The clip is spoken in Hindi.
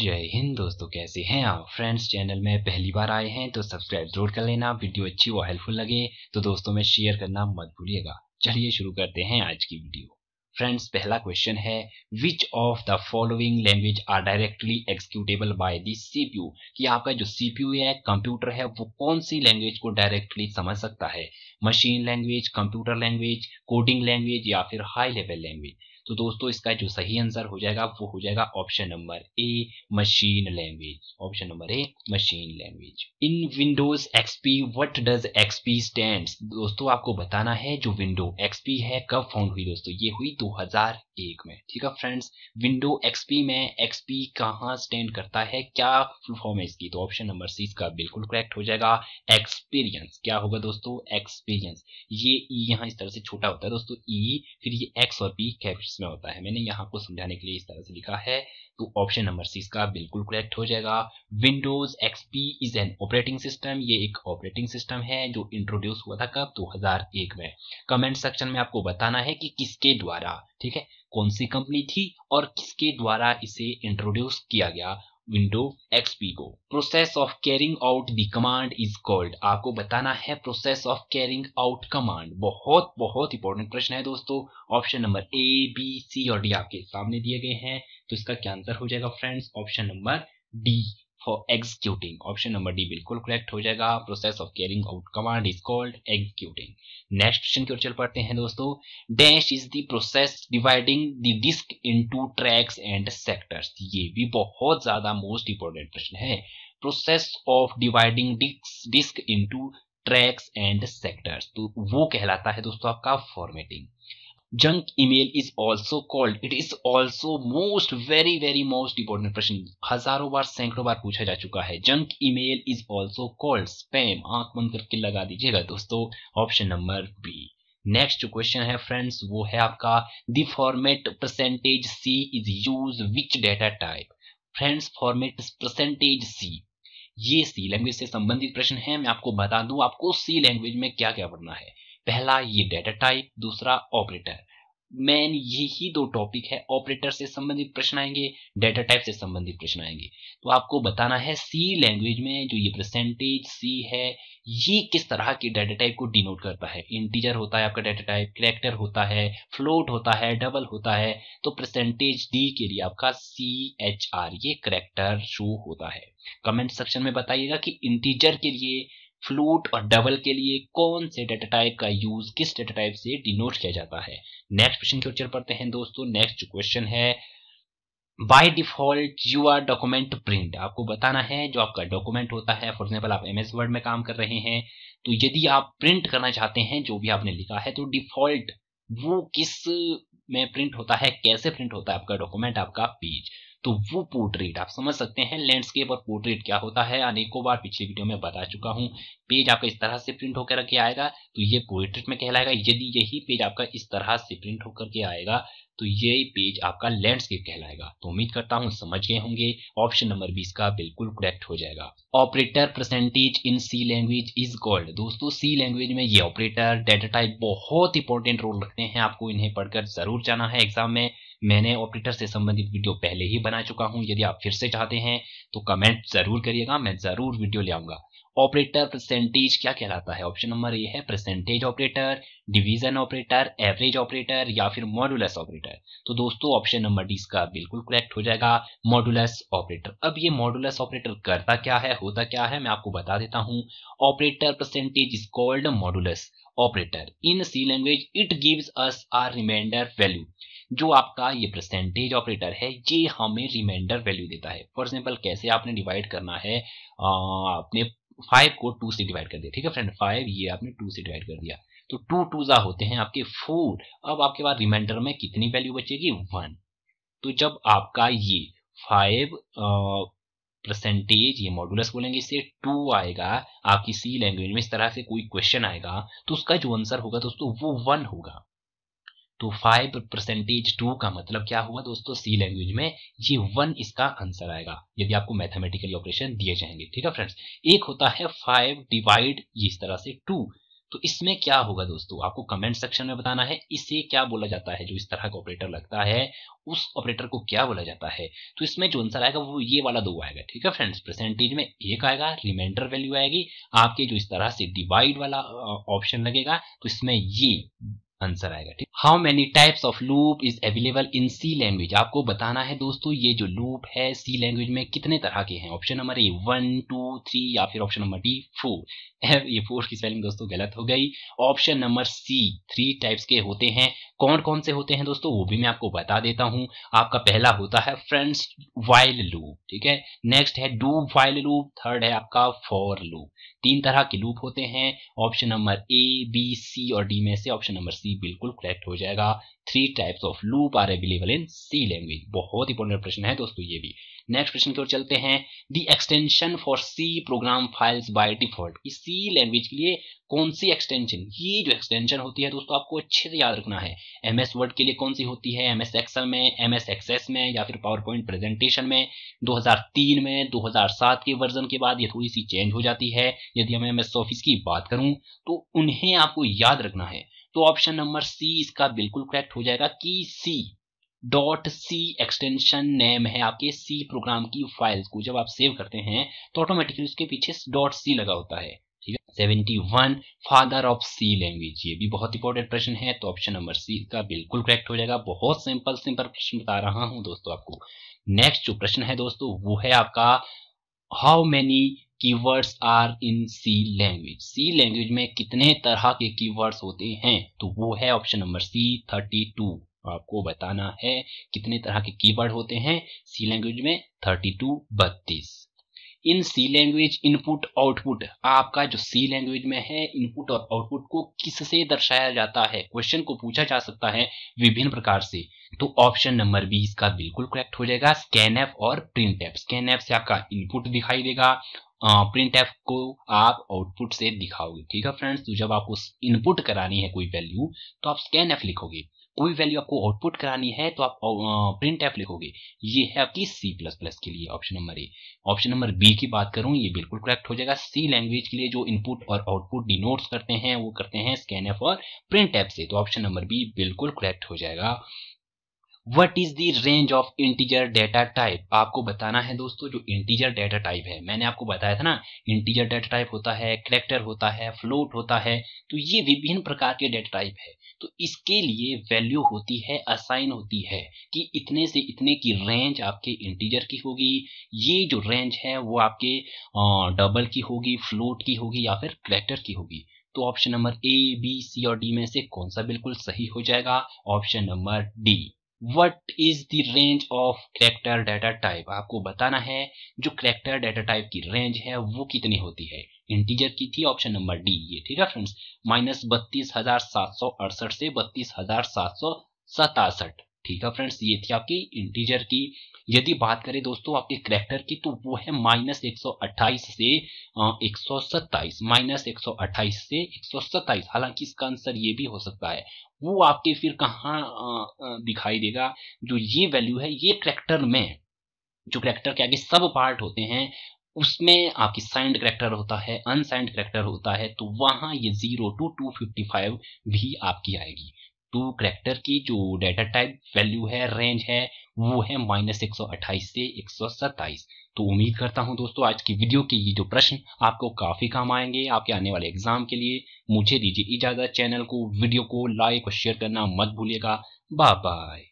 जय हिंद दोस्तों कैसे हैं आप फ्रेंड्स चैनल में पहली बार आए हैं तो सब्सक्राइब जरूर कर लेना वीडियो अच्छी व हेल्पफुल लगे तो दोस्तों में शेयर करना मत भूलिएगा चलिए शुरू करते हैं आज की वीडियो फ्रेंड्स पहला क्वेश्चन है which of the following language are directly executable by the CPU कि आपका जो सीपीयू है कंप्यूटर है वो कौन सी लैंग्वेज को डायरेक्टली समझ सकता है machine language computer language coding language या फिर हाई लेवल लैंग्वेज तो दोस्तों इसका जो सही आंसर हो जाएगा वो हो जाएगा option number A machine language option number A machine language in Windows XP what does XP stand दोस्तों आपको बताना है जो विंडो एक्सपी है कब फाउंड हुई दोस्तों ये हुई दो में ठीक है फ्रेंड्स विंडो एक्सपी में एक्सपी कहाँ स्टैंड करता है क्या फॉर्म है इसकी तो ऑप्शन नंबर सी इसका बिल्कुल करेक्ट हो जाएगा एक्सपीरियंस क्या होगा दोस्तों एक्सपीरियंस ये ई e यहाँ इस तरह से छोटा होता है दोस्तों ई e, फिर ये एक्स और पी कैपिटल रिलेशनशिप्स में होता है मैंने यहाँ को समझाने के लिए इस तरह से लिखा है तो ऑप्शन नंबर सी इसका बिल्कुल करेक्ट हो जाएगा Windows XP is an operating system ये एक ऑपरेटिंग सिस्टम है जो इंट्रोड्यूस हुआ था कब 2001 में कमेंट सेक्शन में आपको बताना है कि किसके द्वारा ठीक है कौन सी कंपनी थी और किसके द्वारा इसे इंट्रोड्यूस किया गया विंडो एक्सपी को process of carrying out the command is called आपको बताना है process of carrying out command बहुत बहुत इंपॉर्टेंट प्रश्न है दोस्तों option number A B C और डी आपके सामने दिए गए हैं तो इसका क्या आंसर हो जाएगा friends option number D for executing option number D बिल्कुल करेक्ट हो जाएगा process of carrying out command is called executing next question की ओर चल पड़ते हैं दोस्तों dash is the process dividing the disk into tracks and sectors ये भी बहुत ज्यादा मोस्ट इंपॉर्टेंट क्वेश्चन है process of dividing disk disk into tracks and sectors तो वो कहलाता है दोस्तों आपका formatting junk email is also called it is also most very very most important प्रश्न हजारों बार सैकड़ों बार पूछा जा चुका है junk email is also called spam आंख बंद करके लगा दीजिएगा दोस्तों ऑप्शन नंबर बी नेक्स्ट जो क्वेश्चन है फ्रेंड्स वो है आपका the format percentage C is use which data type friends format percentage C ये सी लैंग्वेज से संबंधित प्रश्न है मैं आपको बता दूं आपको सी लैंग्वेज में क्या क्या पढ़ना है पहला ये डेटा टाइप दूसरा ऑपरेटर मेन यही दो टॉपिक है ऑपरेटर से संबंधित प्रश्न आएंगे डेटा टाइप से संबंधित प्रश्न आएंगे तो आपको बताना है सी लैंग्वेज में जो ये परसेंटेज सी है ये किस तरह के डेटा टाइप को डिनोट करता है इंटीजर होता है आपका डेटा टाइप करेक्टर होता है फ्लोट होता है डबल होता है तो परसेंटेज डी के लिए आपका सी एच आर ये करेक्टर शो होता है कमेंट सेक्शन में बताइएगा कि इंटीजर के लिए फ्लूट और डबल के लिए कौन से डेटा टाइप का यूज किस डेटा टाइप से डिनोट किया जाता है नेक्स्ट क्वेश्चन की ओर चल पड़ते हैं दोस्तों नेक्स्ट क्वेश्चन है By default you are document print आपको बताना है जो आपका डॉक्यूमेंट होता है फॉर एग्जाम्पल आप MS Word वर्ड में काम कर रहे हैं तो यदि आप प्रिंट करना चाहते हैं जो भी आपने लिखा है तो डिफॉल्ट वो किस में प्रिंट होता है कैसे प्रिंट होता है आपका डॉक्यूमेंट आपका पेज तो वो पोर्ट्रेट आप समझ सकते हैं लैंडस्केप और पोर्ट्रेट क्या होता है अनेकों बार पिछले वीडियो में बता चुका हूँ पेज आपका इस तरह से प्रिंट होकर के आएगा तो ये पोर्ट्रेट में कहलाएगा यदि यही पेज आपका इस तरह से प्रिंट होकर के आएगा तो ये पेज आपका लैंडस्केप कहलाएगा तो उम्मीद करता हूँ समझ गए होंगे ऑप्शन नंबर बीस का बिल्कुल करेक्ट हो जाएगा operator percentage in C language is called दोस्तों सी लैंग्वेज में ये ऑपरेटर डेटा टाइप बहुत इंपॉर्टेंट रोल रखते हैं आपको इन्हें पढ़कर जरूर जाना है एग्जाम में मैंने ऑपरेटर से संबंधित वीडियो पहले ही बना चुका हूं यदि आप फिर से चाहते हैं तो कमेंट जरूर करिएगा मैं जरूर वीडियो ले आऊंगा ऑपरेटर परसेंटेज क्या कहलाता है ऑप्शन नंबर ए है percentage operator division operator average operator या फिर मॉडुलस ऑपरेटर तो दोस्तों ऑप्शन नंबर डी इसका बिल्कुल करेक्ट हो जाएगा मॉडुलस ऑपरेटर अब ये मॉडुलस ऑपरेटर करता क्या है होता क्या है मैं आपको बता देता हूँ operator percentage is called modulus operator in C language it gives us are reminder value जो आपका ये परसेंटेज ऑपरेटर है ये हमें रिमाइंडर वैल्यू देता है फॉर एग्जाम्पल कैसे आपने डिवाइड करना है आपने फाइव को टू से डिवाइड कर दिया ठीक है फ्रेंड फाइव ये आपने टू से डिवाइड कर दिया तो टू टू ज़ा होते हैं आपके फोर अब आपके पास रिमाइंडर में कितनी वैल्यू बचेगी वन तो जब आपका ये फाइव परसेंटेज ये मॉडुलस बोलेंगे इससे टू आएगा आपकी सी लैंग्वेज में इस तरह से कोई क्वेश्चन आएगा तो उसका जो आंसर होगा दोस्तों वो वन होगा तो फाइव परसेंटेज टू का मतलब क्या हुआ दोस्तों सी लैंग्वेज में ये वन इसका आंसर आएगा यदि आपको मैथमेटिकली ऑपरेशन दिए जाएंगे ठीक है फ्रेंड्स एक होता है फाइव डिवाइड इस तरह से टू तो इसमें क्या होगा दोस्तों आपको कमेंट सेक्शन में बताना है इसे क्या बोला जाता है जो इस तरह का ऑपरेटर लगता है उस ऑपरेटर को क्या बोला जाता है तो इसमें जो आंसर आएगा वो ये वाला दो आएगा ठीक है फ्रेंड्स परसेंटेज में एक आएगा रिमाइंडर वैल्यू आएगी आपके जो इस तरह से डिवाइड वाला ऑप्शन लगेगा तो इसमें ये आंसर आएगा ठीक how many types of loop is available in C language आपको बताना है दोस्तों ये जो लूप है सी लैंग्वेज में कितने तरह के हैं option number A one two three या फिर ऑप्शन नंबर डी फोर ये फोर की स्पेलिंग दोस्तों गलत हो गई option number C three types के होते हैं कौन कौन से होते हैं दोस्तों वो भी मैं आपको बता देता हूं आपका पहला होता है फ्रेंड्स वाइल लूप ठीक है नेक्स्ट है डू वाइल लूप थर्ड है आपका फॉर लूप तीन तरह के लूप होते हैं option number A B C और डी में से ऑप्शन नंबर सी बिल्कुल करेक्ट हो जाएगा three types of loop are available in C language बहुत इंपॉर्टेंट प्रश्न है दोस्तों ये भी नेक्स्ट क्वेश्चन की ओर चलते हैं the extension for C program files by default C language के लिए कौन सी एक्सटेंशन ये जो एक्सटेंशन होती है दोस्तों आपको अच्छे से याद रखना है एम एस वर्ड के लिए कौन सी होती है एम एस एक्सल में एम एस एक्सेस में या फिर पावर पॉइंट प्रेजेंटेशन में 2003 में 2007 के वर्जन के बाद ये थोड़ी सी चेंज हो जाती है यदि हम एम एस ऑफिस की बात करूं तो उन्हें आपको याद रखना है तो ऑप्शन नंबर सी इसका बिल्कुल करेक्ट हो जाएगा कि C dot C extension name है आपके सी प्रोग्राम की फाइल्स को जब आप सेव करते हैं तो ऑटोमेटिकली उसके पीछे डॉट सी लगा होता है ठीक है seventy one father of C language ये भी बहुत इंपॉर्टेंट प्रश्न है तो ऑप्शन नंबर सी का बिल्कुल करेक्ट हो जाएगा बहुत सिंपल सिंपल प्रश्न बता रहा हूँ दोस्तों आपको नेक्स्ट जो प्रश्न है दोस्तों वो है आपका how many keywords are in C language C language में कितने तरह के कीवर्ड्स होते हैं तो वो है option number C thirty two आपको बताना है कितने तरह के कीवर्ड होते हैं सी लैंग्वेज में थर्टी टू बत्तीस इन सी लैंग्वेज इनपुट आउटपुट आपका जो सी लैंग्वेज में है इनपुट और आउटपुट को किससे दर्शाया जाता है क्वेश्चन को पूछा जा सकता है विभिन्न प्रकार से तो ऑप्शन नंबर बी इसका बिल्कुल करेक्ट हो जाएगा स्कैन एफ और प्रिंट एफ स्कैन एफ से आपका इनपुट दिखाई देगा प्रिंट एफ को आप आउटपुट से दिखाओगे ठीक है फ्रेंड्स तो जब आपको इनपुट करानी है कोई वैल्यू तो आप स्कैन एफ लिखोगे कोई वैल्यू आपको आउटपुट करानी है तो आप प्रिंट एफ लिखोगे ये है आपकी सी प्लस प्लस के लिए option number A option number B की बात करूं ये बिल्कुल करेक्ट हो जाएगा सी लैंग्वेज के लिए जो इनपुट और आउटपुट डिनोट्स करते हैं वो करते हैं स्कैन एफ और प्रिंट एफ से तो ऑप्शन नंबर बी बिल्कुल करेक्ट हो जाएगा what is the range of integer data type आपको बताना है दोस्तों जो इंटीजर डेटा टाइप है मैंने आपको बताया था ना इंटीजर डेटा टाइप होता है करेक्टर होता है फ्लोट होता है तो ये विभिन्न प्रकार के डेटा टाइप है तो इसके लिए वैल्यू होती है असाइन होती है कि इतने से इतने की रेंज आपके इंटीजर की होगी ये जो रेंज है वो आपके डबल की होगी फ्लोट की होगी या फिर करेक्टर की होगी तो option number A B C और डी में से कौन सा बिल्कुल सही हो जाएगा option number D what is the range of character data type आपको बताना है जो करेक्टर डाटा टाइप की रेंज है वो कितनी होती है इंटीजर की थी ऑप्शन नंबर डी ये ठीक है फ्रेंड्स माइनस बत्तीस हजार सात सौ अड़सठ से बत्तीस हजार सात सौ सतासठ ठीक है फ्रेंड्स ये थी आपकी इंटीजर की यदि बात करें दोस्तों आपके करेक्टर की तो वो है माइनस एक से एक माइनस एक से एक हालांकि इसका आंसर ये भी हो सकता है वो आपके फिर कहा दिखाई देगा जो ये वैल्यू है ये करेक्टर में जो करेक्टर के आगे सब पार्ट होते हैं उसमें आपकी साइंड करेक्टर होता है अनसाइंड करेक्टर होता है तो वहां ये zero to two fifty five भी आपकी आएगी टू करेक्टर की जो डेटा टाइप वैल्यू है रेंज है वो है माइनस एक से एक तो उम्मीद करता हूँ दोस्तों आज की वीडियो के ये जो प्रश्न आपको काफ़ी काम आएंगे आपके आने वाले एग्जाम के लिए मुझे दीजिए इजाज़त चैनल को वीडियो को लाइक और शेयर करना मत भूलिएगा बाय बाय